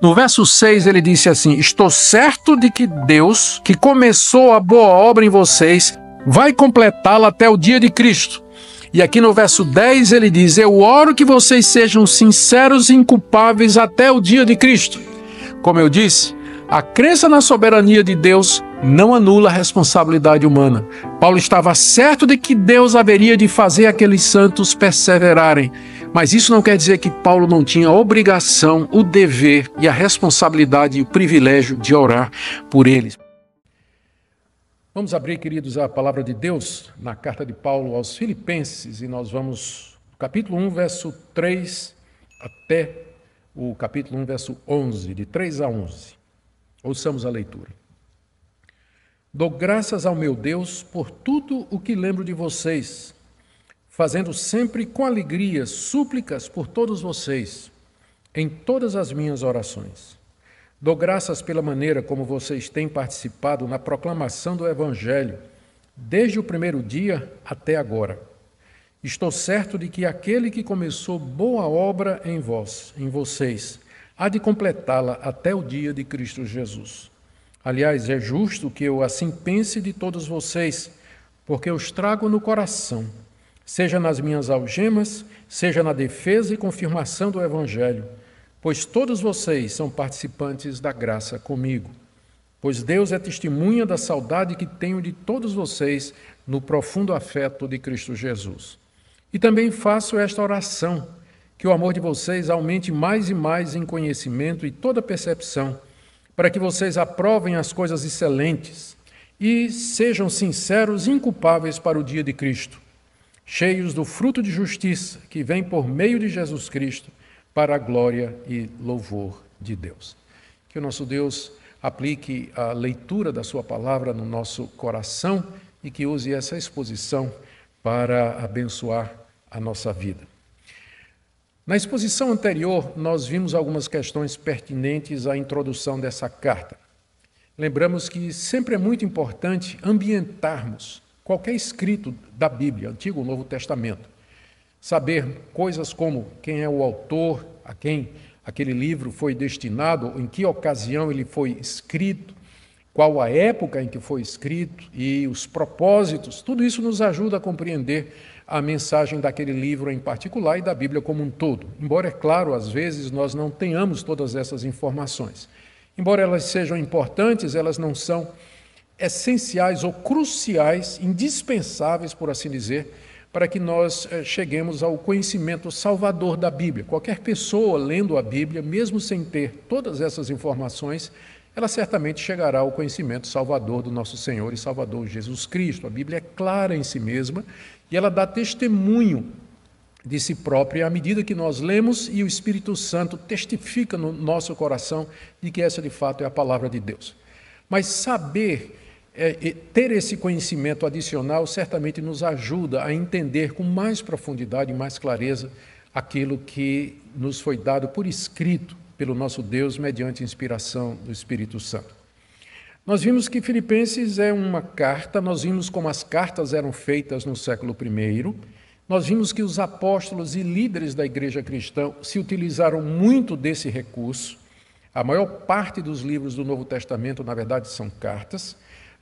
No verso 6 ele disse assim: Estou certo de que Deus, que começou a boa obra em vocês, vai completá-la até o dia de Cristo. E aqui no verso 10 ele diz: Eu oro que vocês sejam sinceros e inculpáveis até o dia de Cristo. Como eu disse, a crença na soberania de Deus não anula a responsabilidade humana. Paulo estava certo de que Deus haveria de fazer aqueles santos perseverarem. Mas isso não quer dizer que Paulo não tinha a obrigação, o dever e a responsabilidade e o privilégio de orar por eles. Vamos abrir, queridos, a palavra de Deus na carta de Paulo aos Filipenses e nós vamos capítulo 1, verso 3 até o capítulo 1, verso 11, de 3 a 11. Ouçamos a leitura. Dou graças ao meu Deus por tudo o que lembro de vocês fazendo sempre com alegria súplicas por todos vocês, em todas as minhas orações. Dou graças pela maneira como vocês têm participado na proclamação do Evangelho, desde o primeiro dia até agora. Estou certo de que aquele que começou boa obra em vós, em vocês, há de completá-la até o dia de Cristo Jesus. Aliás, é justo que eu assim pense de todos vocês, porque os trago no coração seja nas minhas algemas, seja na defesa e confirmação do Evangelho, pois todos vocês são participantes da graça comigo. Pois Deus é testemunha da saudade que tenho de todos vocês no profundo afeto de Cristo Jesus. E também faço esta oração, que o amor de vocês aumente mais e mais em conhecimento e toda percepção, para que vocês aprovem as coisas excelentes e sejam sinceros e inculpáveis para o dia de Cristo cheios do fruto de justiça que vem por meio de Jesus Cristo para a glória e louvor de Deus. Que o nosso Deus aplique a leitura da Sua palavra no nosso coração e que use essa exposição para abençoar a nossa vida. Na exposição anterior, nós vimos algumas questões pertinentes à introdução dessa carta. Lembramos que sempre é muito importante ambientarmos qualquer escrito da Bíblia, Antigo ou Novo Testamento. Saber coisas como quem é o autor, a quem aquele livro foi destinado, em que ocasião ele foi escrito, qual a época em que foi escrito e os propósitos, tudo isso nos ajuda a compreender a mensagem daquele livro em particular e da Bíblia como um todo. Embora, é claro, às vezes nós não tenhamos todas essas informações. Embora elas sejam importantes, elas não são essenciais ou cruciais, indispensáveis, por assim dizer, para que nós eh, cheguemos ao conhecimento salvador da Bíblia. Qualquer pessoa lendo a Bíblia, mesmo sem ter todas essas informações, ela certamente chegará ao conhecimento salvador do nosso Senhor e Salvador Jesus Cristo. A Bíblia é clara em si mesma e ela dá testemunho de si própria à medida que nós lemos e o Espírito Santo testifica no nosso coração de que essa de fato é a palavra de Deus. Mas saber é, ter esse conhecimento adicional certamente nos ajuda a entender com mais profundidade e mais clareza aquilo que nos foi dado por escrito pelo nosso Deus mediante inspiração do Espírito Santo. Nós vimos que Filipenses é uma carta, nós vimos como as cartas eram feitas no século I, nós vimos que os apóstolos e líderes da igreja cristã se utilizaram muito desse recurso. A maior parte dos livros do Novo Testamento, na verdade, são cartas.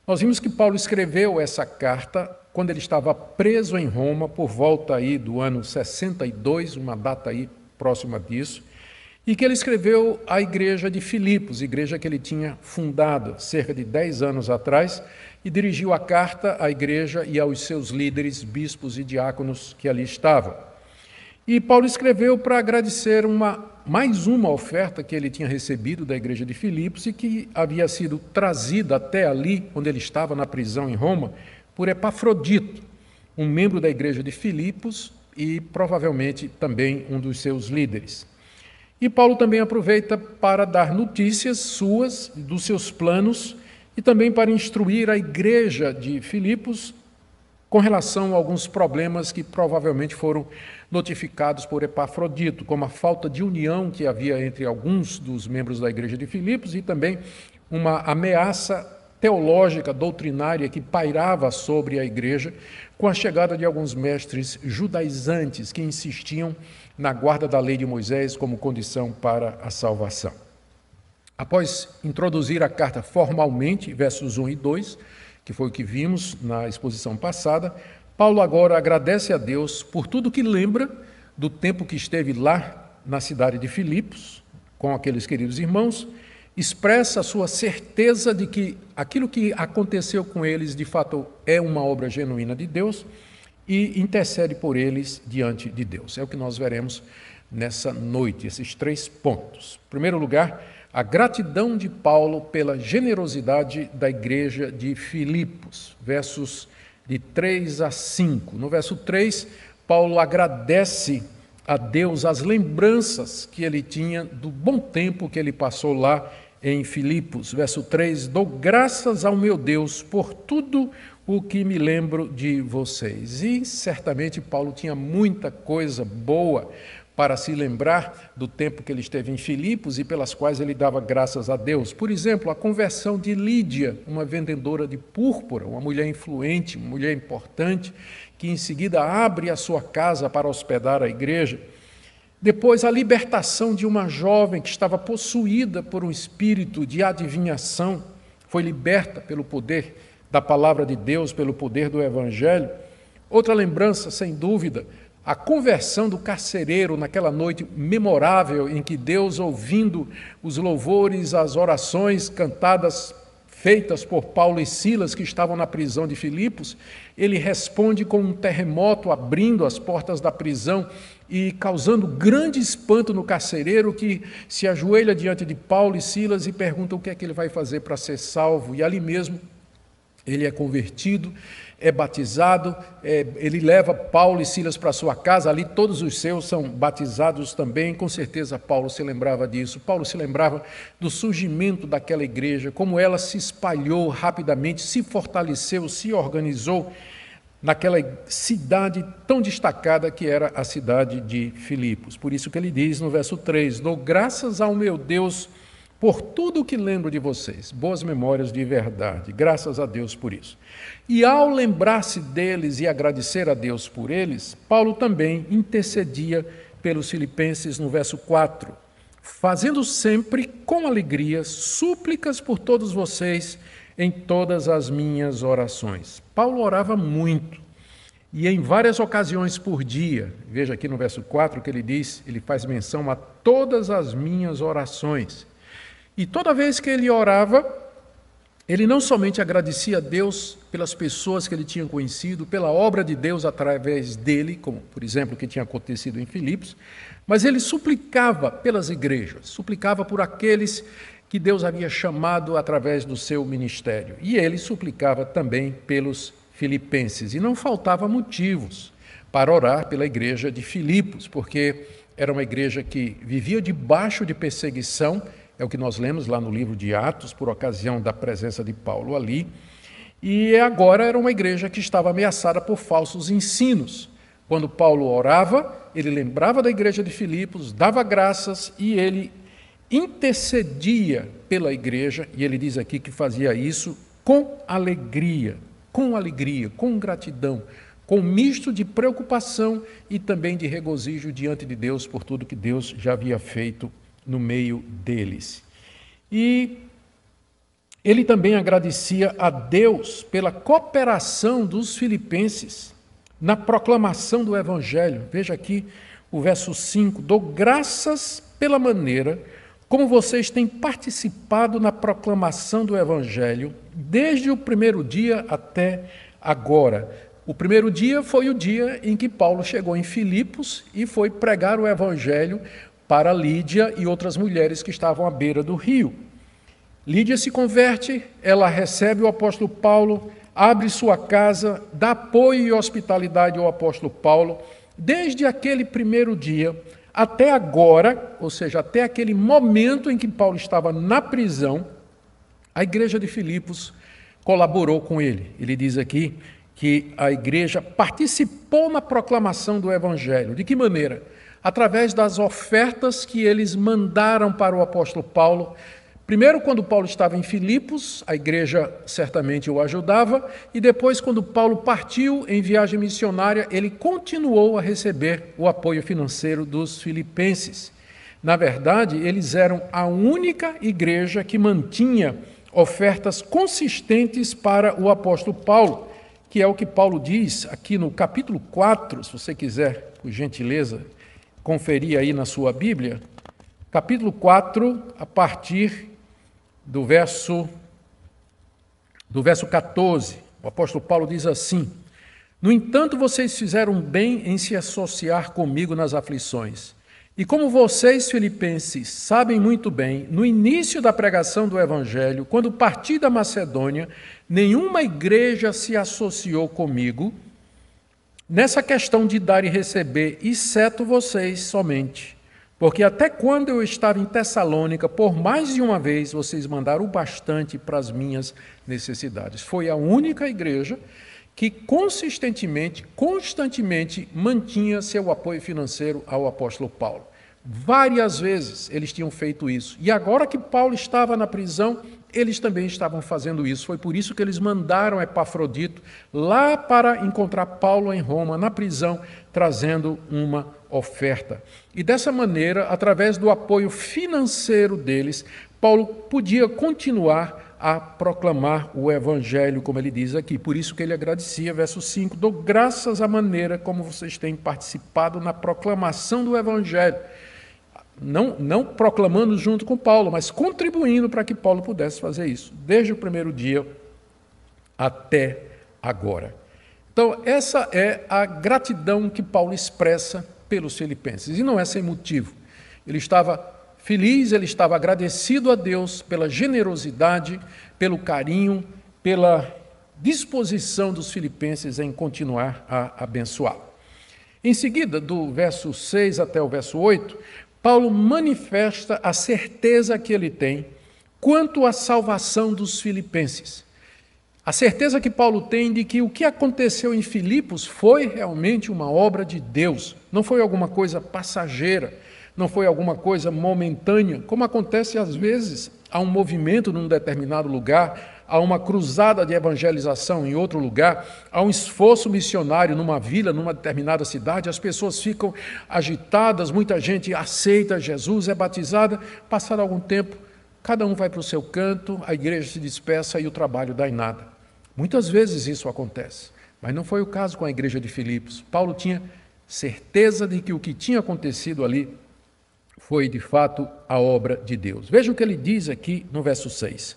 Nós vimos que Paulo escreveu essa carta quando ele estava preso em Roma, por volta aí do ano 62, uma data aí próxima disso, e que ele escreveu à igreja de Filipos, igreja que ele tinha fundado cerca de 10 anos atrás, e dirigiu a carta à igreja e aos seus líderes, bispos e diáconos que ali estavam. E Paulo escreveu para agradecer uma mais uma oferta que ele tinha recebido da igreja de Filipos e que havia sido trazida até ali, onde ele estava na prisão em Roma, por Epafrodito, um membro da igreja de Filipos e provavelmente também um dos seus líderes. E Paulo também aproveita para dar notícias suas, dos seus planos, e também para instruir a igreja de Filipos com relação a alguns problemas que provavelmente foram notificados por Epafrodito, como a falta de união que havia entre alguns dos membros da igreja de Filipos e também uma ameaça teológica, doutrinária que pairava sobre a igreja com a chegada de alguns mestres judaizantes que insistiam na guarda da lei de Moisés como condição para a salvação. Após introduzir a carta formalmente, versos 1 e 2, que foi o que vimos na exposição passada, Paulo agora agradece a Deus por tudo que lembra do tempo que esteve lá na cidade de Filipos, com aqueles queridos irmãos, expressa a sua certeza de que aquilo que aconteceu com eles de fato é uma obra genuína de Deus e intercede por eles diante de Deus. É o que nós veremos nessa noite, esses três pontos. Em primeiro lugar, a gratidão de Paulo pela generosidade da igreja de Filipos, versos de 3 a 5. No verso 3, Paulo agradece a Deus as lembranças que ele tinha do bom tempo que ele passou lá em Filipos. Verso 3: Dou graças ao meu Deus por tudo o que me lembro de vocês. E certamente Paulo tinha muita coisa boa para se lembrar do tempo que ele esteve em Filipos e pelas quais ele dava graças a Deus. Por exemplo, a conversão de Lídia, uma vendedora de púrpura, uma mulher influente, uma mulher importante, que em seguida abre a sua casa para hospedar a igreja. Depois, a libertação de uma jovem que estava possuída por um espírito de adivinhação, foi liberta pelo poder da palavra de Deus, pelo poder do Evangelho. Outra lembrança, sem dúvida, a conversão do carcereiro naquela noite memorável em que Deus, ouvindo os louvores, as orações cantadas feitas por Paulo e Silas que estavam na prisão de Filipos, ele responde com um terremoto abrindo as portas da prisão e causando grande espanto no carcereiro que se ajoelha diante de Paulo e Silas e pergunta o que é que ele vai fazer para ser salvo. E ali mesmo ele é convertido, é batizado, é, ele leva Paulo e Silas para sua casa, ali todos os seus são batizados também. Com certeza, Paulo se lembrava disso. Paulo se lembrava do surgimento daquela igreja, como ela se espalhou rapidamente, se fortaleceu, se organizou naquela cidade tão destacada que era a cidade de Filipos. Por isso que ele diz no verso 3: Dou graças ao meu Deus por tudo o que lembro de vocês, boas memórias de verdade, graças a Deus por isso. E ao lembrar-se deles e agradecer a Deus por eles, Paulo também intercedia pelos filipenses no verso 4, fazendo sempre com alegria súplicas por todos vocês em todas as minhas orações. Paulo orava muito e em várias ocasiões por dia. Veja aqui no verso 4 que ele diz, ele faz menção a todas as minhas orações. E toda vez que ele orava, ele não somente agradecia a Deus pelas pessoas que ele tinha conhecido, pela obra de Deus através dele, como por exemplo o que tinha acontecido em Filipos, mas ele suplicava pelas igrejas, suplicava por aqueles que Deus havia chamado através do seu ministério. E ele suplicava também pelos filipenses. E não faltava motivos para orar pela igreja de Filipos, porque era uma igreja que vivia debaixo de perseguição é o que nós lemos lá no livro de Atos, por ocasião da presença de Paulo ali. E agora era uma igreja que estava ameaçada por falsos ensinos. Quando Paulo orava, ele lembrava da igreja de Filipos, dava graças e ele intercedia pela igreja, e ele diz aqui que fazia isso com alegria, com alegria, com gratidão, com misto de preocupação e também de regozijo diante de Deus por tudo que Deus já havia feito no meio deles. E ele também agradecia a Deus pela cooperação dos filipenses na proclamação do evangelho. Veja aqui o verso 5: Dou graças pela maneira como vocês têm participado na proclamação do evangelho desde o primeiro dia até agora. O primeiro dia foi o dia em que Paulo chegou em Filipos e foi pregar o evangelho para Lídia e outras mulheres que estavam à beira do rio. Lídia se converte, ela recebe o apóstolo Paulo, abre sua casa, dá apoio e hospitalidade ao apóstolo Paulo, desde aquele primeiro dia até agora, ou seja, até aquele momento em que Paulo estava na prisão, a igreja de Filipos colaborou com ele. Ele diz aqui que a igreja participou na proclamação do evangelho. De que maneira? através das ofertas que eles mandaram para o apóstolo Paulo. Primeiro, quando Paulo estava em Filipos, a igreja certamente o ajudava, e depois, quando Paulo partiu em viagem missionária, ele continuou a receber o apoio financeiro dos filipenses. Na verdade, eles eram a única igreja que mantinha ofertas consistentes para o apóstolo Paulo, que é o que Paulo diz aqui no capítulo 4, se você quiser, por gentileza, conferir aí na sua Bíblia, capítulo 4, a partir do verso do verso 14. O apóstolo Paulo diz assim: No entanto, vocês fizeram bem em se associar comigo nas aflições. E como vocês, filipenses, sabem muito bem, no início da pregação do Evangelho, quando parti da Macedônia, nenhuma igreja se associou comigo nessa questão de dar e receber, exceto vocês somente. Porque até quando eu estava em Tessalônica, por mais de uma vez vocês mandaram o bastante para as minhas necessidades. Foi a única igreja que consistentemente, constantemente mantinha seu apoio financeiro ao apóstolo Paulo. Várias vezes eles tinham feito isso. E agora que Paulo estava na prisão, eles também estavam fazendo isso. Foi por isso que eles mandaram Epafrodito lá para encontrar Paulo em Roma, na prisão, trazendo uma oferta. E dessa maneira, através do apoio financeiro deles, Paulo podia continuar a proclamar o evangelho, como ele diz aqui. Por isso que ele agradecia, verso 5, dou graças à maneira como vocês têm participado na proclamação do evangelho não, não proclamando junto com Paulo, mas contribuindo para que Paulo pudesse fazer isso, desde o primeiro dia até agora. Então, essa é a gratidão que Paulo expressa pelos filipenses, e não é sem motivo. Ele estava feliz, ele estava agradecido a Deus pela generosidade, pelo carinho, pela disposição dos filipenses em continuar a abençoar. Em seguida, do verso 6 até o verso 8, Paulo manifesta a certeza que ele tem quanto à salvação dos filipenses. A certeza que Paulo tem de que o que aconteceu em Filipos foi realmente uma obra de Deus, não foi alguma coisa passageira, não foi alguma coisa momentânea, como acontece às vezes a um movimento num determinado lugar, a uma cruzada de evangelização em outro lugar, a um esforço missionário numa vila, numa determinada cidade, as pessoas ficam agitadas, muita gente aceita Jesus, é batizada, passado algum tempo, cada um vai para o seu canto, a igreja se dispersa e o trabalho dá em nada. Muitas vezes isso acontece, mas não foi o caso com a igreja de Filipos. Paulo tinha certeza de que o que tinha acontecido ali foi de fato a obra de Deus. Veja o que ele diz aqui no verso 6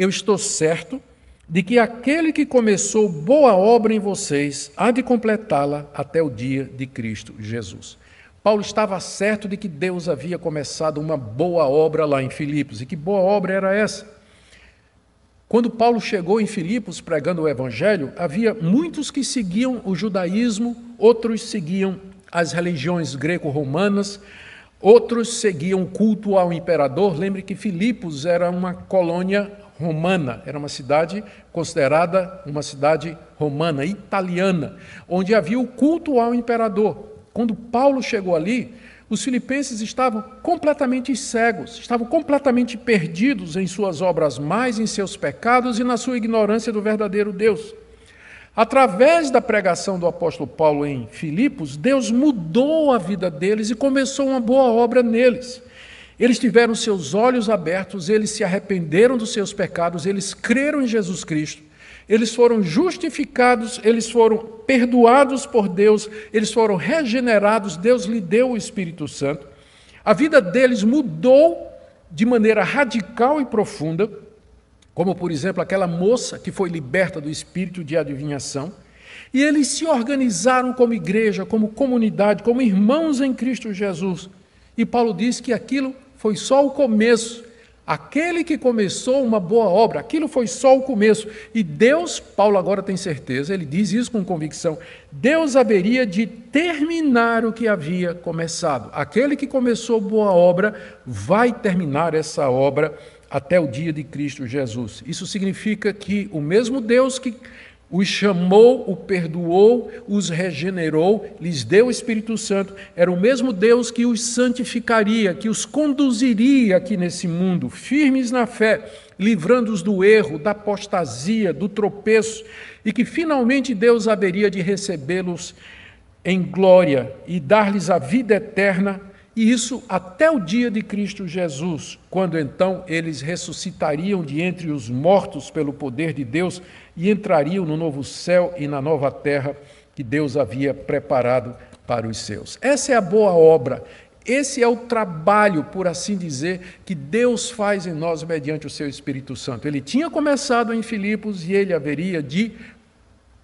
eu estou certo de que aquele que começou boa obra em vocês há de completá-la até o dia de Cristo Jesus. Paulo estava certo de que Deus havia começado uma boa obra lá em Filipos, e que boa obra era essa? Quando Paulo chegou em Filipos pregando o evangelho, havia muitos que seguiam o judaísmo, outros seguiam as religiões greco-romanas, outros seguiam o culto ao imperador. Lembre que Filipos era uma colônia romana, era uma cidade considerada uma cidade romana, italiana, onde havia o culto ao imperador. Quando Paulo chegou ali, os filipenses estavam completamente cegos, estavam completamente perdidos em suas obras mais, em seus pecados e na sua ignorância do verdadeiro Deus. Através da pregação do apóstolo Paulo em Filipos, Deus mudou a vida deles e começou uma boa obra neles. Eles tiveram seus olhos abertos, eles se arrependeram dos seus pecados, eles creram em Jesus Cristo, eles foram justificados, eles foram perdoados por Deus, eles foram regenerados, Deus lhe deu o Espírito Santo. A vida deles mudou de maneira radical e profunda, como por exemplo aquela moça que foi liberta do espírito de adivinhação. E eles se organizaram como igreja, como comunidade, como irmãos em Cristo Jesus. E Paulo diz que aquilo foi só o começo. Aquele que começou uma boa obra, aquilo foi só o começo. E Deus, Paulo agora tem certeza, ele diz isso com convicção: Deus haveria de terminar o que havia começado. Aquele que começou boa obra vai terminar essa obra até o dia de Cristo Jesus. Isso significa que o mesmo Deus que os chamou, o perdoou, os regenerou, lhes deu o Espírito Santo. Era o mesmo Deus que os santificaria, que os conduziria aqui nesse mundo, firmes na fé, livrando-os do erro, da apostasia, do tropeço, e que finalmente Deus haveria de recebê-los em glória e dar-lhes a vida eterna e isso até o dia de Cristo Jesus, quando então eles ressuscitariam de entre os mortos pelo poder de Deus e entrariam no novo céu e na nova terra que Deus havia preparado para os seus. Essa é a boa obra esse é o trabalho, por assim dizer, que Deus faz em nós mediante o seu Espírito Santo. Ele tinha começado em Filipos e ele haveria de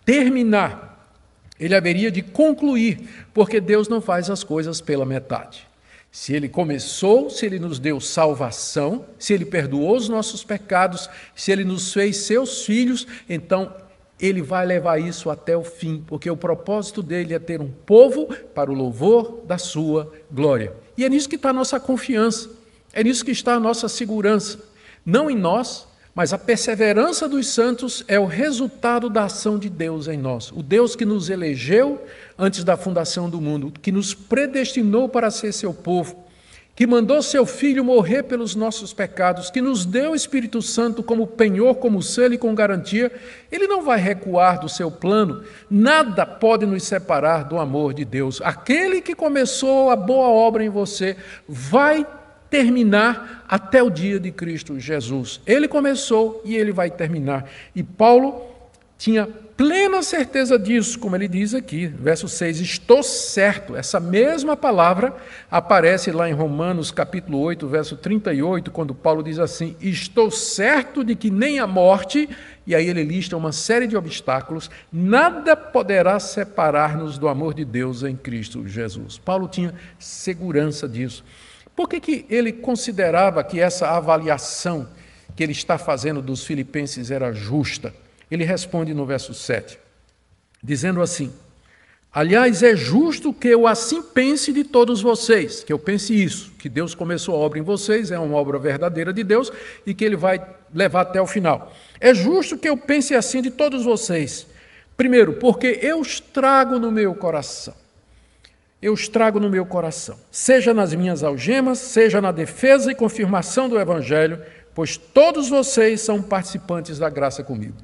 terminar, ele haveria de concluir, porque Deus não faz as coisas pela metade. Se ele começou, se ele nos deu salvação, se ele perdoou os nossos pecados, se ele nos fez seus filhos, então ele vai levar isso até o fim, porque o propósito dele é ter um povo para o louvor da sua glória. E é nisso que está a nossa confiança, é nisso que está a nossa segurança. Não em nós, mas a perseverança dos santos é o resultado da ação de Deus em nós. O Deus que nos elegeu, antes da fundação do mundo, que nos predestinou para ser seu povo, que mandou seu filho morrer pelos nossos pecados, que nos deu o Espírito Santo como penhor, como selo e com garantia, ele não vai recuar do seu plano. Nada pode nos separar do amor de Deus. Aquele que começou a boa obra em você vai terminar até o dia de Cristo Jesus. Ele começou e ele vai terminar. E Paulo tinha plena certeza disso, como ele diz aqui, verso 6, estou certo. Essa mesma palavra aparece lá em Romanos capítulo 8, verso 38, quando Paulo diz assim: "Estou certo de que nem a morte", e aí ele lista uma série de obstáculos, nada poderá separar-nos do amor de Deus em Cristo Jesus. Paulo tinha segurança disso. Por que, que ele considerava que essa avaliação que ele está fazendo dos filipenses era justa? Ele responde no verso 7, dizendo assim: Aliás, é justo que eu assim pense de todos vocês, que eu pense isso, que Deus começou a obra em vocês, é uma obra verdadeira de Deus e que Ele vai levar até o final. É justo que eu pense assim de todos vocês. Primeiro, porque eu os trago no meu coração. Eu os trago no meu coração, seja nas minhas algemas, seja na defesa e confirmação do Evangelho, pois todos vocês são participantes da graça comigo.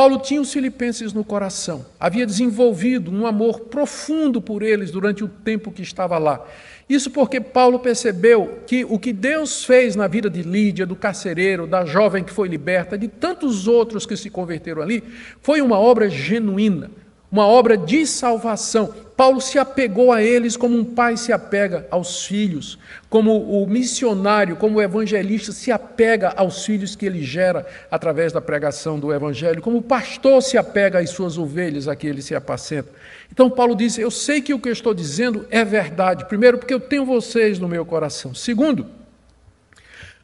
Paulo tinha os filipenses no coração, havia desenvolvido um amor profundo por eles durante o tempo que estava lá. Isso porque Paulo percebeu que o que Deus fez na vida de Lídia, do carcereiro, da jovem que foi liberta, de tantos outros que se converteram ali, foi uma obra genuína uma obra de salvação. Paulo se apegou a eles como um pai se apega aos filhos, como o missionário, como o evangelista se apega aos filhos que ele gera através da pregação do evangelho, como o pastor se apega às suas ovelhas a que ele se apacenta. Então Paulo diz: Eu sei que o que eu estou dizendo é verdade. Primeiro, porque eu tenho vocês no meu coração. Segundo,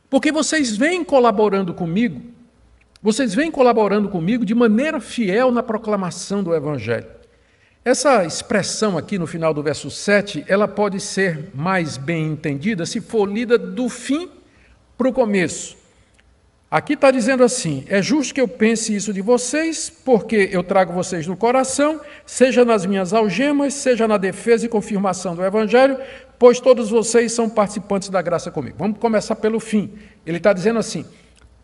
porque vocês vêm colaborando comigo vocês vêm colaborando comigo de maneira fiel na proclamação do Evangelho. Essa expressão aqui no final do verso 7, ela pode ser mais bem entendida se for lida do fim para o começo. Aqui está dizendo assim: é justo que eu pense isso de vocês, porque eu trago vocês no coração, seja nas minhas algemas, seja na defesa e confirmação do Evangelho, pois todos vocês são participantes da graça comigo. Vamos começar pelo fim. Ele está dizendo assim: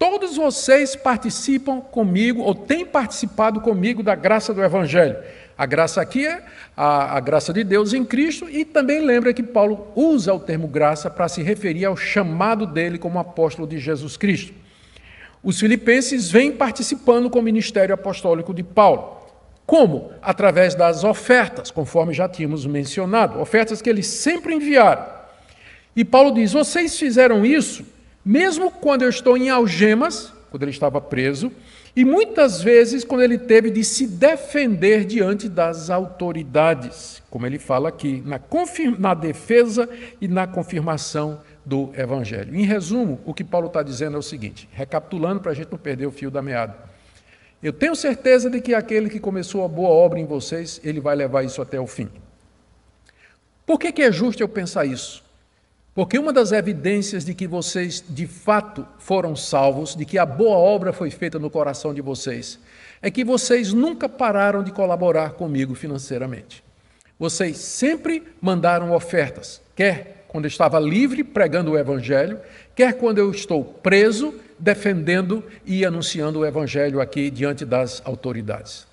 Todos vocês participam comigo, ou têm participado comigo, da graça do Evangelho. A graça aqui é a, a graça de Deus em Cristo, e também lembra que Paulo usa o termo graça para se referir ao chamado dele como apóstolo de Jesus Cristo. Os filipenses vêm participando com o ministério apostólico de Paulo. Como? Através das ofertas, conforme já tínhamos mencionado, ofertas que eles sempre enviaram. E Paulo diz: vocês fizeram isso mesmo quando eu estou em algemas, quando ele estava preso, e muitas vezes quando ele teve de se defender diante das autoridades, como ele fala aqui, na, na defesa e na confirmação do Evangelho. Em resumo, o que Paulo está dizendo é o seguinte, recapitulando para a gente não perder o fio da meada. Eu tenho certeza de que aquele que começou a boa obra em vocês, ele vai levar isso até o fim. Por que, que é justo eu pensar isso? Porque uma das evidências de que vocês de fato foram salvos, de que a boa obra foi feita no coração de vocês, é que vocês nunca pararam de colaborar comigo financeiramente. Vocês sempre mandaram ofertas, quer quando eu estava livre pregando o evangelho, quer quando eu estou preso defendendo e anunciando o evangelho aqui diante das autoridades.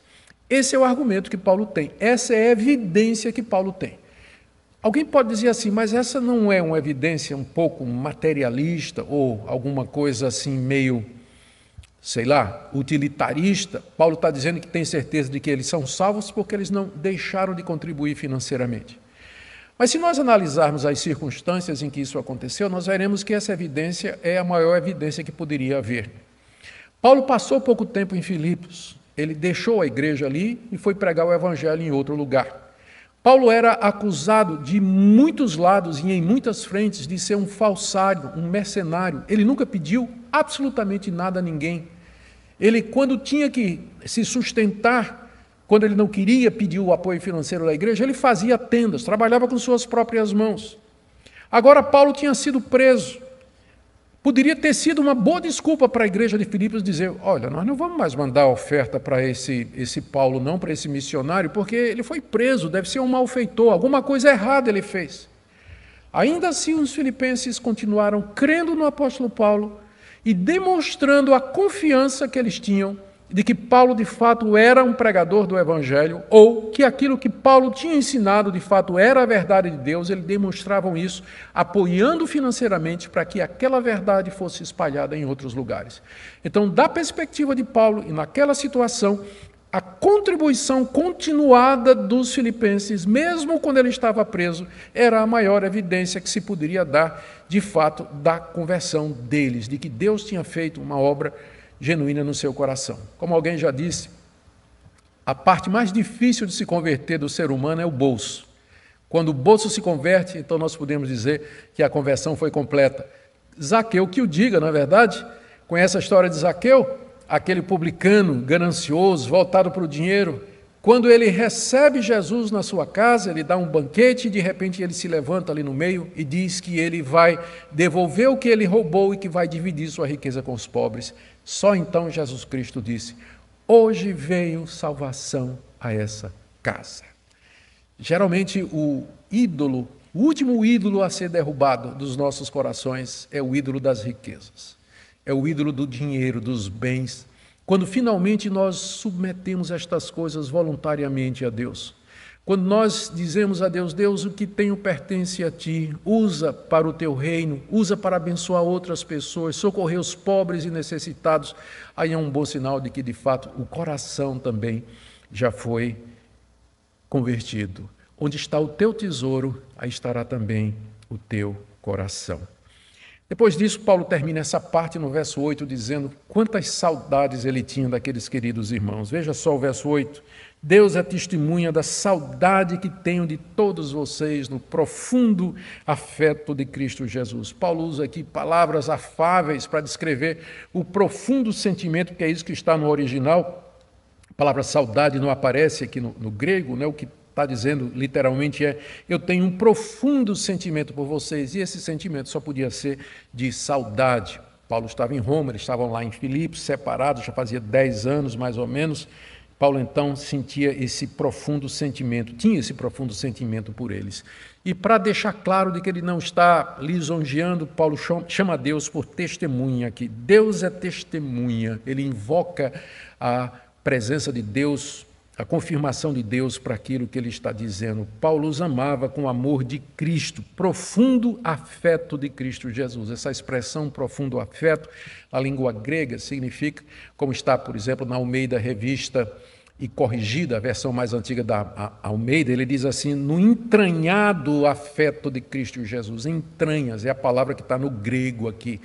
Esse é o argumento que Paulo tem, essa é a evidência que Paulo tem. Alguém pode dizer assim, mas essa não é uma evidência um pouco materialista ou alguma coisa assim meio, sei lá, utilitarista? Paulo está dizendo que tem certeza de que eles são salvos porque eles não deixaram de contribuir financeiramente. Mas se nós analisarmos as circunstâncias em que isso aconteceu, nós veremos que essa evidência é a maior evidência que poderia haver. Paulo passou pouco tempo em Filipos, ele deixou a igreja ali e foi pregar o evangelho em outro lugar. Paulo era acusado de muitos lados e em muitas frentes de ser um falsário, um mercenário. Ele nunca pediu absolutamente nada a ninguém. Ele, quando tinha que se sustentar, quando ele não queria pedir o apoio financeiro da igreja, ele fazia tendas, trabalhava com suas próprias mãos. Agora, Paulo tinha sido preso Poderia ter sido uma boa desculpa para a igreja de Filipos dizer: olha, nós não vamos mais mandar oferta para esse, esse Paulo, não para esse missionário, porque ele foi preso, deve ser um malfeitor, alguma coisa errada ele fez. Ainda assim, os filipenses continuaram crendo no apóstolo Paulo e demonstrando a confiança que eles tinham de que Paulo de fato era um pregador do Evangelho, ou que aquilo que Paulo tinha ensinado de fato era a verdade de Deus, eles demonstravam isso apoiando financeiramente para que aquela verdade fosse espalhada em outros lugares. Então, da perspectiva de Paulo e naquela situação, a contribuição continuada dos filipenses, mesmo quando ele estava preso, era a maior evidência que se poderia dar, de fato, da conversão deles, de que Deus tinha feito uma obra genuína no seu coração. Como alguém já disse, a parte mais difícil de se converter do ser humano é o bolso. Quando o bolso se converte, então nós podemos dizer que a conversão foi completa. Zaqueu que o diga, não é verdade? Conhece a história de Zaqueu? Aquele publicano ganancioso, voltado para o dinheiro. Quando ele recebe Jesus na sua casa, ele dá um banquete e de repente ele se levanta ali no meio e diz que ele vai devolver o que ele roubou e que vai dividir sua riqueza com os pobres. Só então Jesus Cristo disse: Hoje veio salvação a essa casa. Geralmente, o ídolo, o último ídolo a ser derrubado dos nossos corações é o ídolo das riquezas, é o ídolo do dinheiro, dos bens. Quando finalmente nós submetemos estas coisas voluntariamente a Deus, quando nós dizemos a Deus, Deus, o que tenho pertence a ti, usa para o teu reino, usa para abençoar outras pessoas, socorrer os pobres e necessitados, aí é um bom sinal de que, de fato, o coração também já foi convertido. Onde está o teu tesouro, aí estará também o teu coração. Depois disso, Paulo termina essa parte no verso 8, dizendo quantas saudades ele tinha daqueles queridos irmãos. Veja só o verso 8. Deus é testemunha da saudade que tenho de todos vocês no profundo afeto de Cristo Jesus. Paulo usa aqui palavras afáveis para descrever o profundo sentimento, que é isso que está no original. A palavra saudade não aparece aqui no, no grego, né? o que está dizendo literalmente é: eu tenho um profundo sentimento por vocês, e esse sentimento só podia ser de saudade. Paulo estava em Roma, eles estavam lá em Filipos, separados, já fazia dez anos mais ou menos, Paulo então sentia esse profundo sentimento, tinha esse profundo sentimento por eles. E para deixar claro de que ele não está lisonjeando, Paulo chama Deus por testemunha aqui. Deus é testemunha, ele invoca a presença de Deus a confirmação de Deus para aquilo que ele está dizendo. Paulo os amava com o amor de Cristo, profundo afeto de Cristo Jesus. Essa expressão profundo afeto, na língua grega, significa, como está, por exemplo, na Almeida Revista e Corrigida, a versão mais antiga da Almeida, ele diz assim: no entranhado afeto de Cristo Jesus. Entranhas é a palavra que está no grego aqui.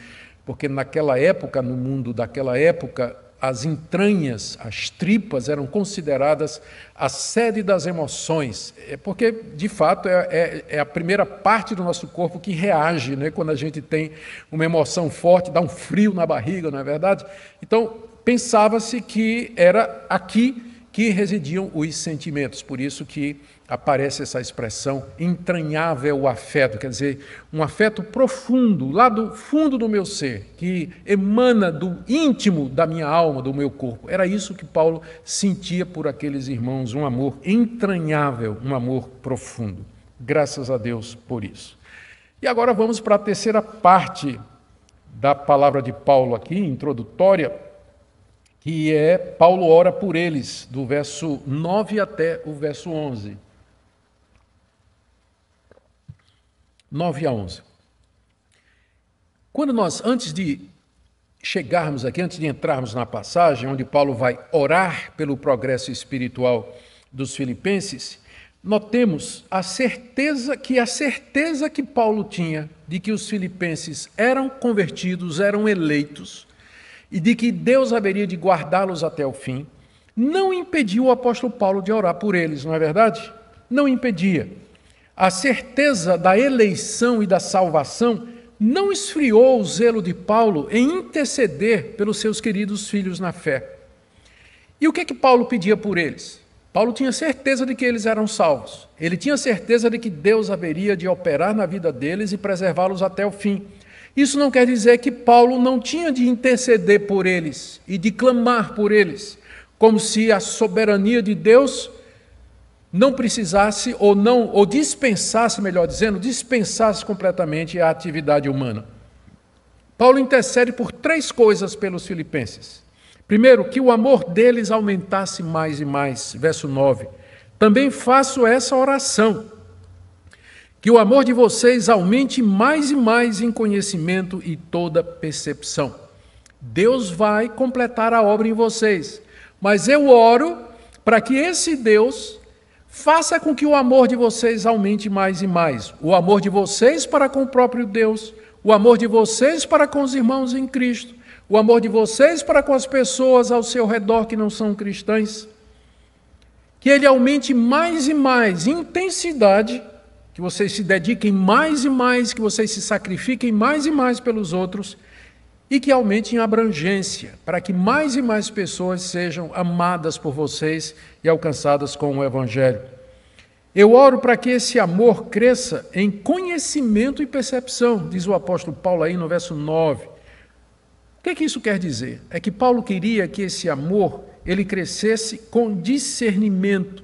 Porque naquela época, no mundo daquela época, as entranhas, as tripas eram consideradas a sede das emoções, é porque de fato é, é, é, a primeira parte do nosso corpo que reage, né? Quando a gente tem uma emoção forte, dá um frio na barriga, não é verdade? Então pensava-se que era aqui que residiam os sentimentos, por isso que aparece essa expressão entranhável afeto, quer dizer, um afeto profundo, lá do fundo do meu ser, que emana do íntimo da minha alma, do meu corpo. Era isso que Paulo sentia por aqueles irmãos, um amor entranhável, um amor profundo. Graças a Deus por isso. E agora vamos para a terceira parte da palavra de Paulo aqui, introdutória, que é Paulo ora por eles, do verso 9 até o verso 11. 9 a 11. Quando nós, antes de chegarmos aqui, antes de entrarmos na passagem onde Paulo vai orar pelo progresso espiritual dos filipenses, notemos a certeza que a certeza que Paulo tinha de que os filipenses eram convertidos, eram eleitos e de que Deus haveria de guardá-los até o fim, não impediu o apóstolo Paulo de orar por eles, não é verdade? Não impedia. A certeza da eleição e da salvação não esfriou o zelo de Paulo em interceder pelos seus queridos filhos na fé. E o que é que Paulo pedia por eles? Paulo tinha certeza de que eles eram salvos. Ele tinha certeza de que Deus haveria de operar na vida deles e preservá-los até o fim. Isso não quer dizer que Paulo não tinha de interceder por eles e de clamar por eles, como se a soberania de Deus não precisasse ou não ou dispensasse, melhor dizendo, dispensasse completamente a atividade humana. Paulo intercede por três coisas pelos filipenses. Primeiro, que o amor deles aumentasse mais e mais, verso 9. Também faço essa oração. Que o amor de vocês aumente mais e mais em conhecimento e toda percepção. Deus vai completar a obra em vocês, mas eu oro para que esse Deus Faça com que o amor de vocês aumente mais e mais. O amor de vocês para com o próprio Deus, o amor de vocês para com os irmãos em Cristo, o amor de vocês para com as pessoas ao seu redor que não são cristãs. Que ele aumente mais e mais intensidade, que vocês se dediquem mais e mais, que vocês se sacrifiquem mais e mais pelos outros e que aumente em abrangência, para que mais e mais pessoas sejam amadas por vocês e alcançadas com o Evangelho. Eu oro para que esse amor cresça em conhecimento e percepção, diz o apóstolo Paulo aí no verso 9. O que, é que isso quer dizer? É que Paulo queria que esse amor ele crescesse com discernimento,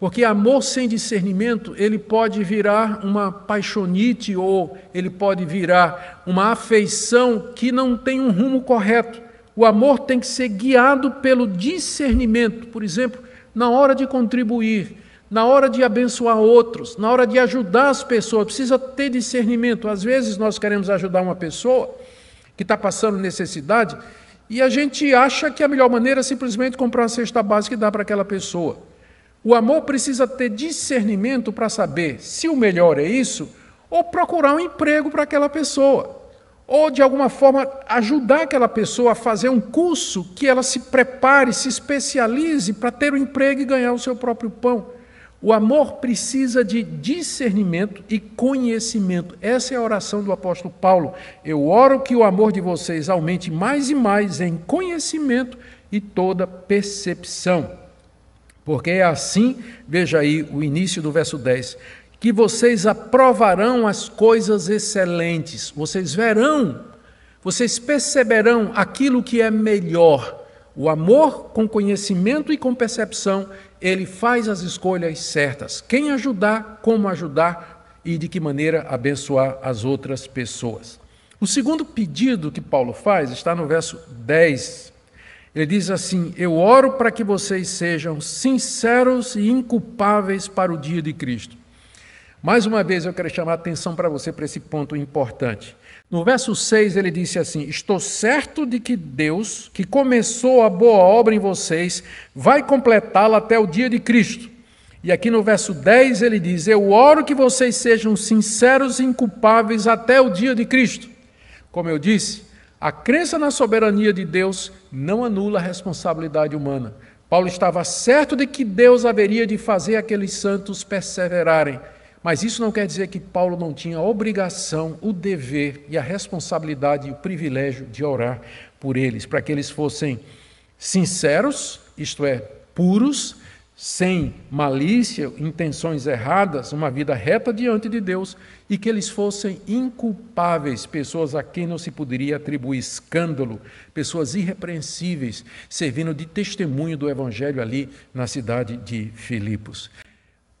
porque amor sem discernimento, ele pode virar uma paixonite ou ele pode virar uma afeição que não tem um rumo correto. O amor tem que ser guiado pelo discernimento, por exemplo, na hora de contribuir, na hora de abençoar outros, na hora de ajudar as pessoas, precisa ter discernimento. Às vezes nós queremos ajudar uma pessoa que está passando necessidade e a gente acha que a melhor maneira é simplesmente comprar uma cesta básica e dar para aquela pessoa. O amor precisa ter discernimento para saber se o melhor é isso, ou procurar um emprego para aquela pessoa, ou de alguma forma ajudar aquela pessoa a fazer um curso que ela se prepare, se especialize para ter o um emprego e ganhar o seu próprio pão. O amor precisa de discernimento e conhecimento. Essa é a oração do apóstolo Paulo. Eu oro que o amor de vocês aumente mais e mais em conhecimento e toda percepção. Porque é assim, veja aí o início do verso 10, que vocês aprovarão as coisas excelentes, vocês verão, vocês perceberão aquilo que é melhor. O amor, com conhecimento e com percepção, ele faz as escolhas certas. Quem ajudar, como ajudar e de que maneira abençoar as outras pessoas. O segundo pedido que Paulo faz está no verso 10 ele diz assim: Eu oro para que vocês sejam sinceros e inculpáveis para o dia de Cristo. Mais uma vez eu quero chamar a atenção para você para esse ponto importante. No verso 6 ele disse assim: Estou certo de que Deus, que começou a boa obra em vocês, vai completá-la até o dia de Cristo. E aqui no verso 10 ele diz: Eu oro que vocês sejam sinceros e inculpáveis até o dia de Cristo. Como eu disse, a crença na soberania de Deus não anula a responsabilidade humana. Paulo estava certo de que Deus haveria de fazer aqueles santos perseverarem. Mas isso não quer dizer que Paulo não tinha a obrigação, o dever e a responsabilidade e o privilégio de orar por eles, para que eles fossem sinceros, isto é, puros, sem malícia, intenções erradas, uma vida reta diante de Deus e que eles fossem inculpáveis, pessoas a quem não se poderia atribuir escândalo, pessoas irrepreensíveis, servindo de testemunho do evangelho ali na cidade de Filipos.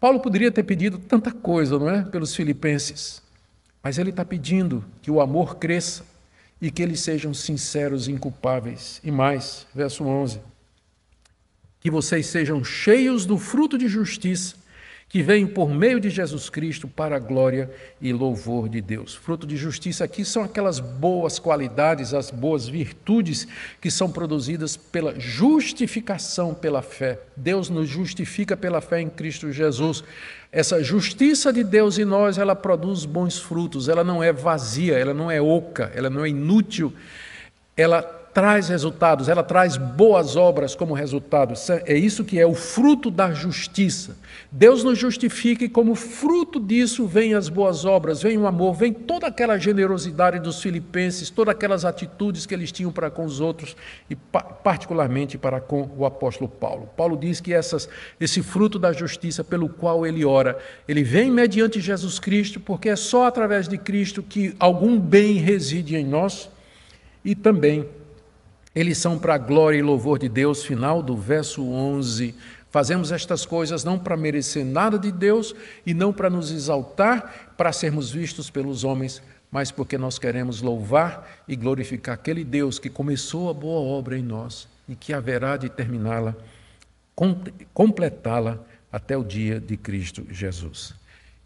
Paulo poderia ter pedido tanta coisa, não é? Pelos filipenses. Mas ele está pedindo que o amor cresça e que eles sejam sinceros e inculpáveis. E mais, verso 11 que vocês sejam cheios do fruto de justiça que vem por meio de Jesus Cristo para a glória e louvor de Deus. Fruto de justiça aqui são aquelas boas qualidades, as boas virtudes que são produzidas pela justificação pela fé. Deus nos justifica pela fé em Cristo Jesus. Essa justiça de Deus em nós, ela produz bons frutos, ela não é vazia, ela não é oca, ela não é inútil. Ela traz resultados, ela traz boas obras como resultado. É, é isso que é o fruto da justiça. Deus nos justifica e, como fruto disso, vem as boas obras, vem o amor, vem toda aquela generosidade dos filipenses, todas aquelas atitudes que eles tinham para com os outros e, particularmente, para com o apóstolo Paulo. Paulo diz que essas, esse fruto da justiça pelo qual ele ora, ele vem mediante Jesus Cristo, porque é só através de Cristo que algum bem reside em nós e também eles são para a glória e louvor de Deus, final do verso 11. Fazemos estas coisas não para merecer nada de Deus e não para nos exaltar, para sermos vistos pelos homens, mas porque nós queremos louvar e glorificar aquele Deus que começou a boa obra em nós e que haverá de terminá-la, completá-la até o dia de Cristo Jesus.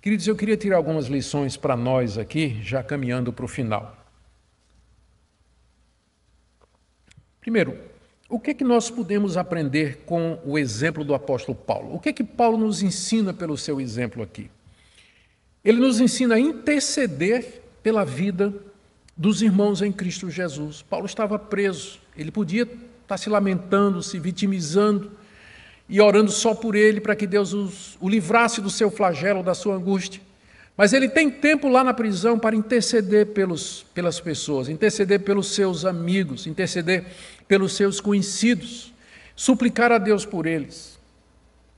Queridos, eu queria tirar algumas lições para nós aqui, já caminhando para o final. Primeiro, o que é que nós podemos aprender com o exemplo do apóstolo Paulo? O que é que Paulo nos ensina pelo seu exemplo aqui? Ele nos ensina a interceder pela vida dos irmãos em Cristo Jesus. Paulo estava preso, ele podia estar se lamentando, se vitimizando e orando só por ele, para que Deus os, o livrasse do seu flagelo, da sua angústia. Mas ele tem tempo lá na prisão para interceder pelos, pelas pessoas, interceder pelos seus amigos, interceder pelos seus conhecidos, suplicar a Deus por eles.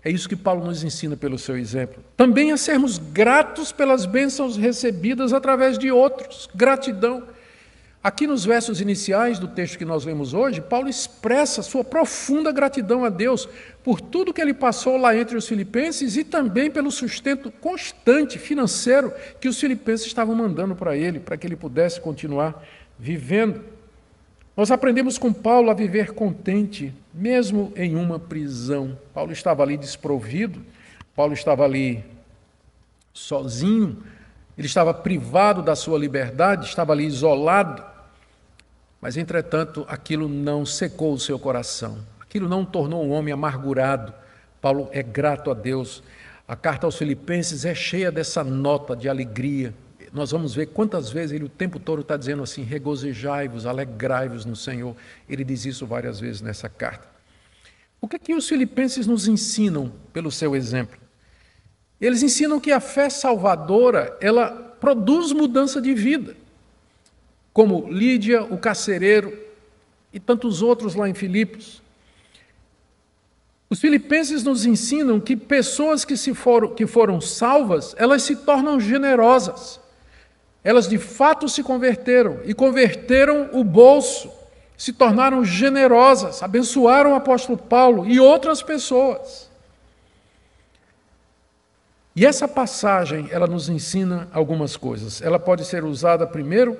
É isso que Paulo nos ensina pelo seu exemplo. Também a sermos gratos pelas bênçãos recebidas através de outros. Gratidão. Aqui nos versos iniciais do texto que nós lemos hoje, Paulo expressa sua profunda gratidão a Deus por tudo que ele passou lá entre os filipenses e também pelo sustento constante financeiro que os filipenses estavam mandando para ele, para que ele pudesse continuar vivendo. Nós aprendemos com Paulo a viver contente, mesmo em uma prisão. Paulo estava ali desprovido, Paulo estava ali sozinho, ele estava privado da sua liberdade, estava ali isolado. Mas, entretanto, aquilo não secou o seu coração, aquilo não tornou um homem amargurado. Paulo é grato a Deus. A carta aos Filipenses é cheia dessa nota de alegria. Nós vamos ver quantas vezes ele o tempo todo está dizendo assim: regozijai-vos, alegrai-vos no Senhor. Ele diz isso várias vezes nessa carta. O que é que os filipenses nos ensinam pelo seu exemplo? Eles ensinam que a fé salvadora, ela produz mudança de vida como Lídia, o carcereiro e tantos outros lá em Filipos. Os filipenses nos ensinam que pessoas que, se foram, que foram salvas, elas se tornam generosas. Elas de fato se converteram e converteram o bolso, se tornaram generosas, abençoaram o apóstolo Paulo e outras pessoas. E essa passagem, ela nos ensina algumas coisas. Ela pode ser usada primeiro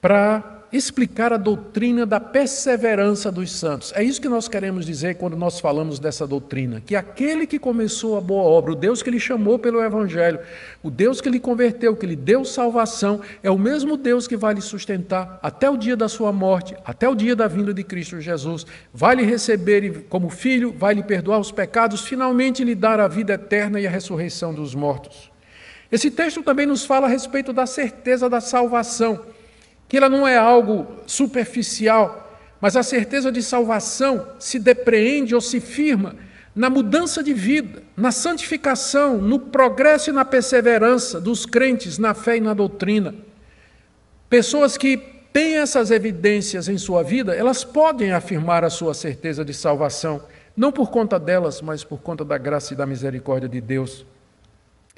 para explicar a doutrina da perseverança dos santos. É isso que nós queremos dizer quando nós falamos dessa doutrina, que aquele que começou a boa obra, o Deus que ele chamou pelo evangelho, o Deus que lhe converteu, que lhe deu salvação, é o mesmo Deus que vai lhe sustentar até o dia da sua morte, até o dia da vinda de Cristo Jesus. Vai lhe receber como filho, vai lhe perdoar os pecados, finalmente lhe dar a vida eterna e a ressurreição dos mortos. Esse texto também nos fala a respeito da certeza da salvação que ela não é algo superficial, mas a certeza de salvação se depreende ou se firma na mudança de vida, na santificação, no progresso e na perseverança dos crentes na fé e na doutrina. Pessoas que têm essas evidências em sua vida, elas podem afirmar a sua certeza de salvação, não por conta delas, mas por conta da graça e da misericórdia de Deus.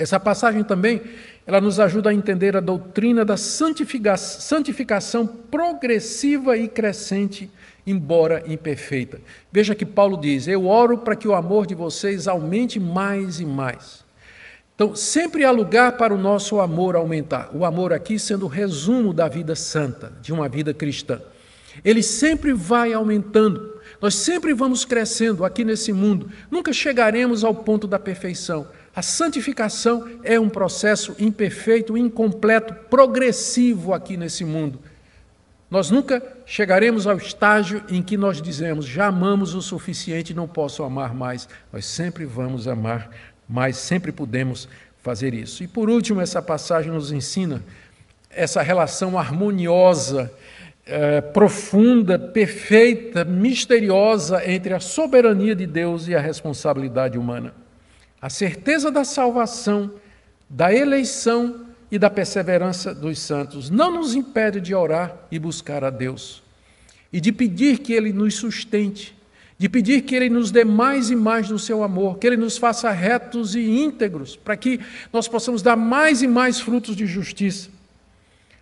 Essa passagem também ela nos ajuda a entender a doutrina da santificação progressiva e crescente, embora imperfeita. Veja que Paulo diz: Eu oro para que o amor de vocês aumente mais e mais. Então, sempre há lugar para o nosso amor aumentar. O amor aqui sendo o resumo da vida santa, de uma vida cristã. Ele sempre vai aumentando. Nós sempre vamos crescendo aqui nesse mundo. Nunca chegaremos ao ponto da perfeição a santificação é um processo imperfeito, incompleto, progressivo aqui nesse mundo. Nós nunca chegaremos ao estágio em que nós dizemos já amamos o suficiente, não posso amar mais. Nós sempre vamos amar mais, sempre podemos fazer isso. E por último, essa passagem nos ensina essa relação harmoniosa, eh, profunda, perfeita, misteriosa entre a soberania de Deus e a responsabilidade humana a certeza da salvação, da eleição e da perseverança dos santos não nos impede de orar e buscar a Deus, e de pedir que Ele nos sustente, de pedir que Ele nos dê mais e mais do seu amor, que Ele nos faça retos e íntegros, para que nós possamos dar mais e mais frutos de justiça.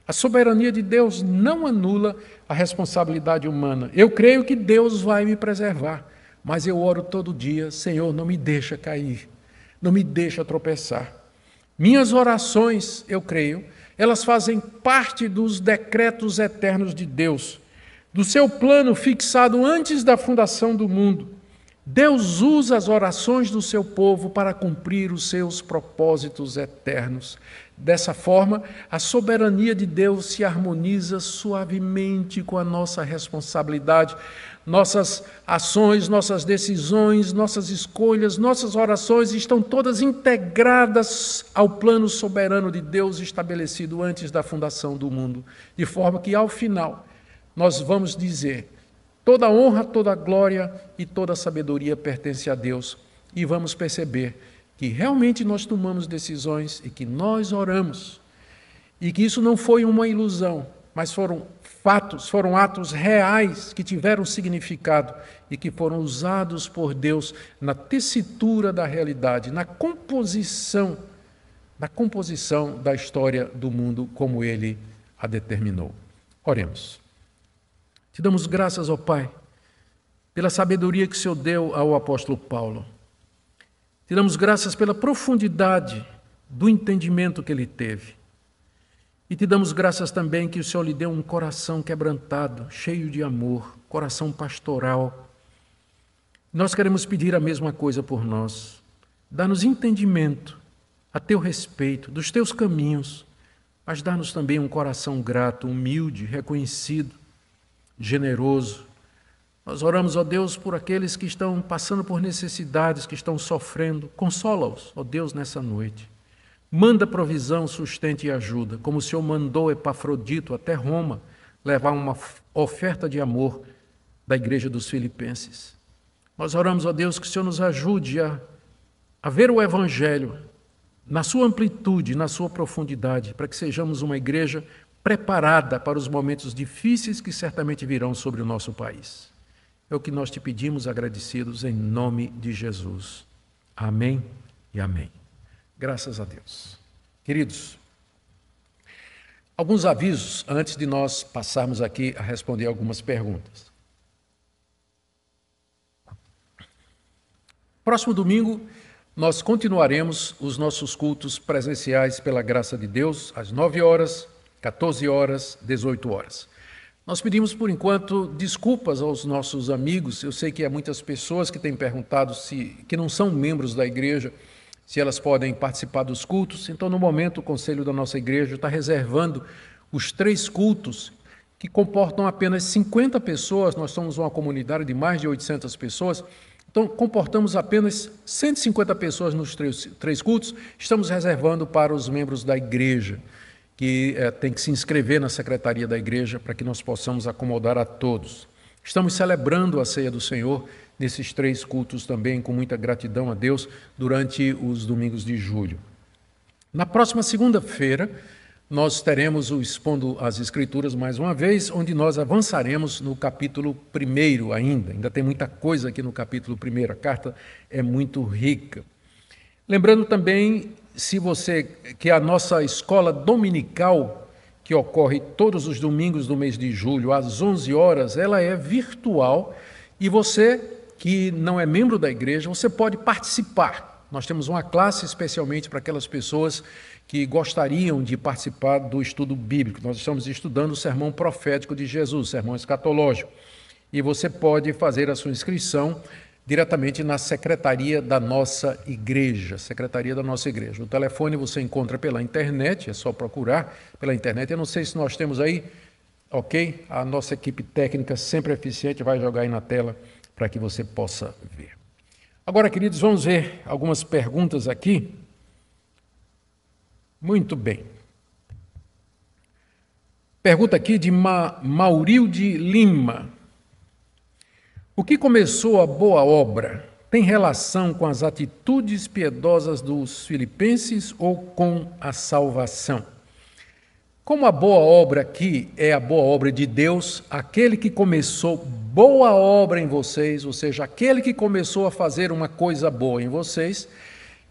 A soberania de Deus não anula a responsabilidade humana. Eu creio que Deus vai me preservar, mas eu oro todo dia, Senhor, não me deixa cair não me deixa tropeçar. Minhas orações, eu creio, elas fazem parte dos decretos eternos de Deus, do seu plano fixado antes da fundação do mundo Deus usa as orações do seu povo para cumprir os seus propósitos eternos. Dessa forma, a soberania de Deus se harmoniza suavemente com a nossa responsabilidade. Nossas ações, nossas decisões, nossas escolhas, nossas orações estão todas integradas ao plano soberano de Deus estabelecido antes da fundação do mundo. De forma que, ao final, nós vamos dizer Toda honra, toda glória e toda sabedoria pertence a Deus. E vamos perceber que realmente nós tomamos decisões e que nós oramos. E que isso não foi uma ilusão, mas foram fatos, foram atos reais que tiveram significado e que foram usados por Deus na tessitura da realidade, na composição, na composição da história do mundo como ele a determinou. Oremos. Te damos graças, ó Pai, pela sabedoria que o Senhor deu ao apóstolo Paulo. Te damos graças pela profundidade do entendimento que ele teve. E te damos graças também que o Senhor lhe deu um coração quebrantado, cheio de amor, coração pastoral. Nós queremos pedir a mesma coisa por nós. Dá-nos entendimento a teu respeito, dos teus caminhos, mas dá-nos também um coração grato, humilde, reconhecido generoso. Nós oramos, ó Deus, por aqueles que estão passando por necessidades, que estão sofrendo. Consola-os, ó Deus, nessa noite. Manda provisão, sustento e ajuda, como o Senhor mandou Epafrodito até Roma levar uma oferta de amor da igreja dos Filipenses. Nós oramos, ó Deus, que o Senhor nos ajude a, a ver o Evangelho na sua amplitude, na sua profundidade, para que sejamos uma igreja preparada para os momentos difíceis que certamente virão sobre o nosso país. É o que nós te pedimos agradecidos em nome de Jesus. Amém e amém. Graças a Deus. Queridos, alguns avisos antes de nós passarmos aqui a responder algumas perguntas. Próximo domingo, nós continuaremos os nossos cultos presenciais pela graça de Deus, às nove horas 14 horas, 18 horas. Nós pedimos, por enquanto, desculpas aos nossos amigos. Eu sei que há muitas pessoas que têm perguntado se que não são membros da igreja, se elas podem participar dos cultos. Então, no momento, o conselho da nossa igreja está reservando os três cultos que comportam apenas 50 pessoas. Nós somos uma comunidade de mais de 800 pessoas. Então, comportamos apenas 150 pessoas nos três, três cultos. Estamos reservando para os membros da igreja que é, tem que se inscrever na secretaria da igreja para que nós possamos acomodar a todos. Estamos celebrando a ceia do Senhor nesses três cultos também, com muita gratidão a Deus, durante os domingos de julho. Na próxima segunda-feira, nós teremos o Expondo as Escrituras mais uma vez, onde nós avançaremos no capítulo 1 ainda. Ainda tem muita coisa aqui no capítulo 1, a carta é muito rica. Lembrando também se você que é a nossa escola dominical que ocorre todos os domingos do mês de julho às 11 horas, ela é virtual e você que não é membro da igreja, você pode participar. Nós temos uma classe especialmente para aquelas pessoas que gostariam de participar do estudo bíblico. Nós estamos estudando o sermão profético de Jesus, sermão escatológico. E você pode fazer a sua inscrição diretamente na secretaria da nossa igreja, secretaria da nossa igreja. O telefone você encontra pela internet, é só procurar pela internet. Eu não sei se nós temos aí, ok? A nossa equipe técnica sempre eficiente vai jogar aí na tela para que você possa ver. Agora, queridos, vamos ver algumas perguntas aqui. Muito bem. Pergunta aqui de Ma Maurilde Lima. O que começou a boa obra tem relação com as atitudes piedosas dos filipenses ou com a salvação? Como a boa obra aqui é a boa obra de Deus, aquele que começou boa obra em vocês, ou seja, aquele que começou a fazer uma coisa boa em vocês,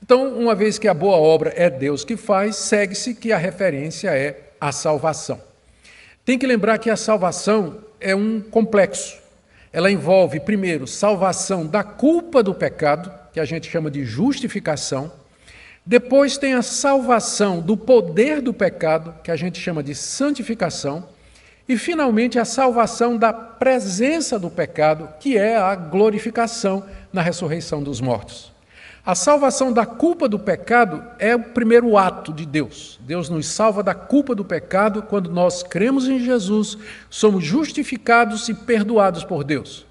então, uma vez que a boa obra é Deus que faz, segue-se que a referência é a salvação. Tem que lembrar que a salvação é um complexo ela envolve, primeiro, salvação da culpa do pecado, que a gente chama de justificação. Depois tem a salvação do poder do pecado, que a gente chama de santificação. E, finalmente, a salvação da presença do pecado, que é a glorificação na ressurreição dos mortos. A salvação da culpa do pecado é o primeiro ato de Deus. Deus nos salva da culpa do pecado quando nós cremos em Jesus, somos justificados e perdoados por Deus.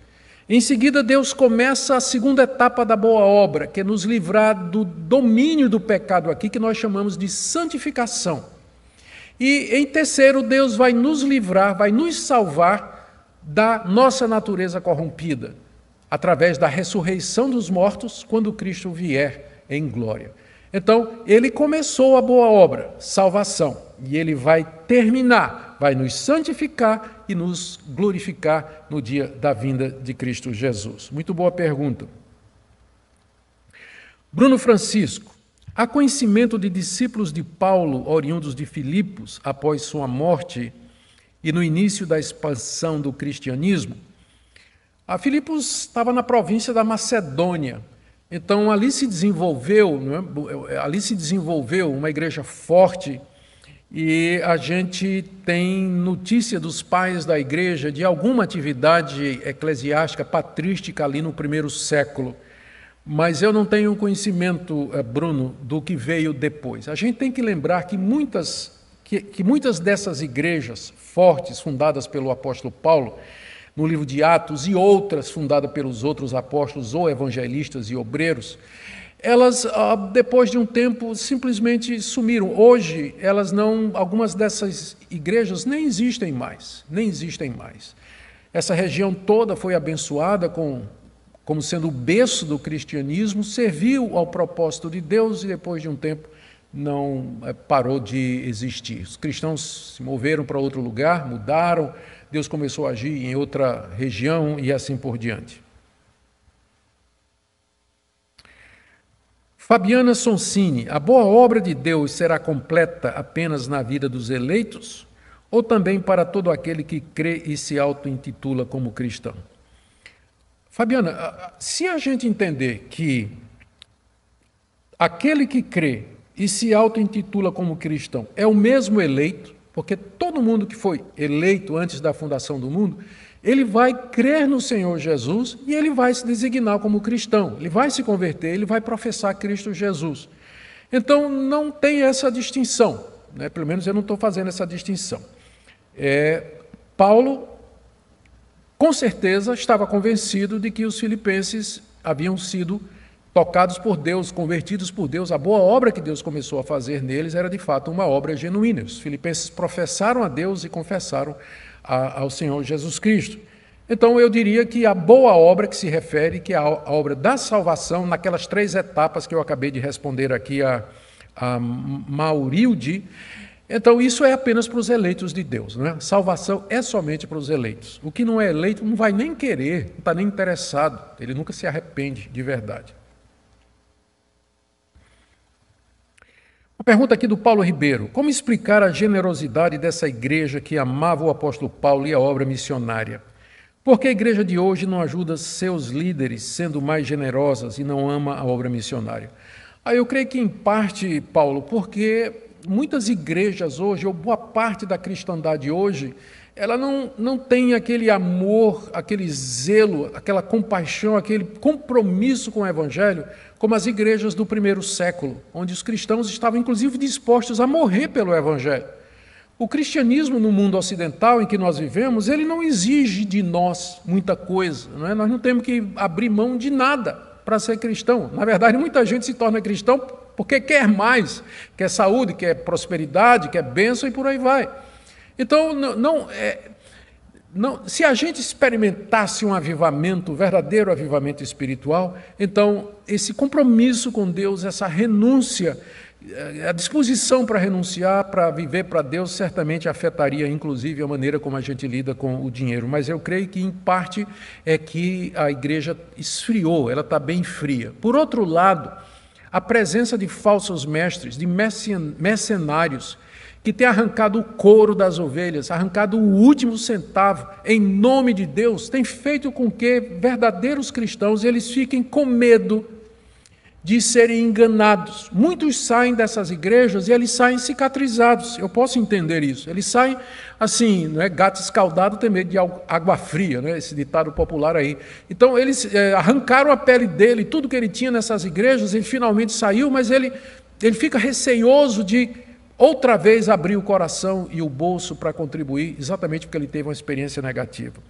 Em seguida, Deus começa a segunda etapa da boa obra, que é nos livrar do domínio do pecado aqui, que nós chamamos de santificação. E em terceiro, Deus vai nos livrar, vai nos salvar da nossa natureza corrompida através da ressurreição dos mortos quando Cristo vier em glória. Então, ele começou a boa obra, salvação, e ele vai terminar, vai nos santificar e nos glorificar no dia da vinda de Cristo Jesus. Muito boa pergunta. Bruno Francisco, há conhecimento de discípulos de Paulo, oriundos de Filipos, após sua morte e no início da expansão do cristianismo? A Filipos estava na província da Macedônia. Então ali se desenvolveu, é, é, é, ali se desenvolveu uma igreja forte e a gente tem notícia dos pais da igreja de alguma atividade eclesiástica patrística ali no primeiro século. Mas eu não tenho conhecimento, eh, Bruno, do que veio depois. A gente tem que lembrar que muitas que, que muitas dessas igrejas fortes fundadas pelo apóstolo Paulo, no livro de Atos, e outras fundada pelos outros apóstolos ou evangelistas e obreiros, elas ah, depois de um tempo simplesmente sumiram. Hoje elas não, algumas dessas igrejas nem existem mais, nem existem mais. Essa região toda foi abençoada com como sendo o berço do cristianismo, serviu ao propósito de Deus e depois de um tempo não eh, parou de existir. Os cristãos se moveram para outro lugar, mudaram, Deus começou a agir em outra região e assim por diante. Fabiana Sonsini, a boa obra de Deus será completa apenas na vida dos eleitos ou também para todo aquele que crê e se auto-intitula como cristão? Fabiana, se a gente entender que aquele que crê e se auto-intitula como cristão é o mesmo eleito, porque todo mundo que foi eleito antes da fundação do mundo, ele vai crer no Senhor Jesus e ele vai se designar como cristão, ele vai se converter, ele vai professar Cristo Jesus. Então não tem essa distinção, né? pelo menos eu não estou fazendo essa distinção. É, Paulo, com certeza, estava convencido de que os filipenses haviam sido tocados por Deus, convertidos por Deus, a boa obra que Deus começou a fazer neles era de fato uma obra genuína. Os filipenses professaram a Deus e confessaram a, ao Senhor Jesus Cristo. Então eu diria que a boa obra que se refere, que é a, a obra da salvação, naquelas três etapas que eu acabei de responder aqui a, a Maurilde, então, isso é apenas para os eleitos de Deus, né? Salvação é somente para os eleitos. O que não é eleito não vai nem querer, não está nem interessado, ele nunca se arrepende de verdade. Pergunta aqui do Paulo Ribeiro: Como explicar a generosidade dessa igreja que amava o apóstolo Paulo e a obra missionária? Por que a igreja de hoje não ajuda seus líderes sendo mais generosas e não ama a obra missionária? Aí eu creio que em parte, Paulo, porque muitas igrejas hoje, ou boa parte da cristandade hoje, ela não, não tem aquele amor, aquele zelo, aquela compaixão, aquele compromisso com o Evangelho, como as igrejas do primeiro século, onde os cristãos estavam inclusive dispostos a morrer pelo Evangelho. O cristianismo no mundo ocidental em que nós vivemos, ele não exige de nós muita coisa, não é? nós não temos que abrir mão de nada para ser cristão. Na verdade, muita gente se torna cristão porque quer mais, quer saúde, quer prosperidade, quer bênção e por aí vai. Então, não, não, é, não, se a gente experimentasse um avivamento, um verdadeiro avivamento espiritual, então esse compromisso com Deus, essa renúncia, eh, a disposição para renunciar, para viver para Deus, certamente afetaria, inclusive, a maneira como a gente lida com o dinheiro. Mas eu creio que, em parte, é que a igreja esfriou, ela está bem fria. Por outro lado, a presença de falsos mestres, de mercenários, que tem arrancado o couro das ovelhas, arrancado o último centavo, em nome de Deus, tem feito com que verdadeiros cristãos eles fiquem com medo de serem enganados. Muitos saem dessas igrejas e eles saem cicatrizados. Eu posso entender isso. Eles saem assim, não é? Gato escaldado tem medo de água fria, né? Esse ditado popular aí. Então eles é, arrancaram a pele dele, tudo que ele tinha nessas igrejas, ele finalmente saiu, mas ele ele fica receioso de outra vez abriu o coração e o bolso para contribuir, exatamente porque ele teve uma experiência negativa.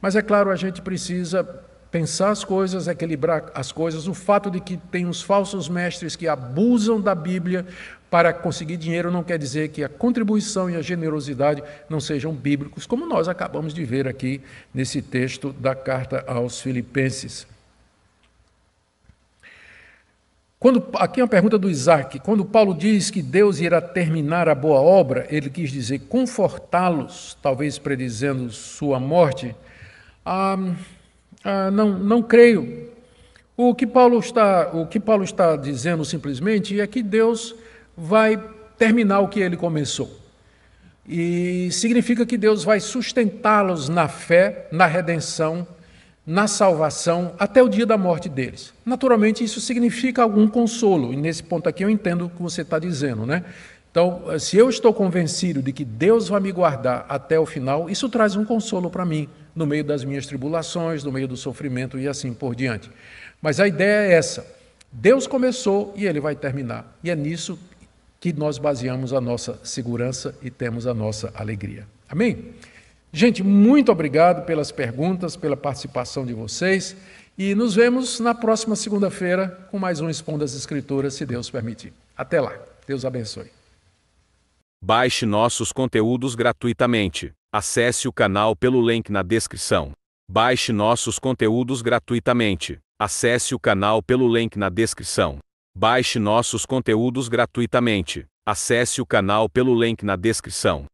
Mas é claro, a gente precisa pensar as coisas, equilibrar as coisas. O fato de que tem uns falsos mestres que abusam da Bíblia para conseguir dinheiro não quer dizer que a contribuição e a generosidade não sejam bíblicos, como nós acabamos de ver aqui nesse texto da carta aos Filipenses. Quando, aqui é uma pergunta do Isaac. Quando Paulo diz que Deus irá terminar a boa obra, ele quis dizer confortá-los, talvez predizendo sua morte. Ah, ah, não, não creio. O que, Paulo está, o que Paulo está dizendo simplesmente é que Deus vai terminar o que ele começou. E significa que Deus vai sustentá-los na fé, na redenção na salvação até o dia da morte deles. Naturalmente, isso significa algum consolo, e nesse ponto aqui eu entendo o que você está dizendo, né? Então, se eu estou convencido de que Deus vai me guardar até o final, isso traz um consolo para mim, no meio das minhas tribulações, no meio do sofrimento e assim por diante. Mas a ideia é essa: Deus começou e ele vai terminar. E é nisso que nós baseamos a nossa segurança e temos a nossa alegria. Amém? Gente, muito obrigado pelas perguntas, pela participação de vocês e nos vemos na próxima segunda-feira com mais um Expondo as Escrituras, se Deus permitir. Até lá. Deus abençoe. Baixe nossos conteúdos gratuitamente. Acesse o canal pelo link na descrição. Baixe nossos conteúdos gratuitamente. Acesse o canal pelo link na descrição. Baixe nossos conteúdos gratuitamente. Acesse o canal pelo link na descrição.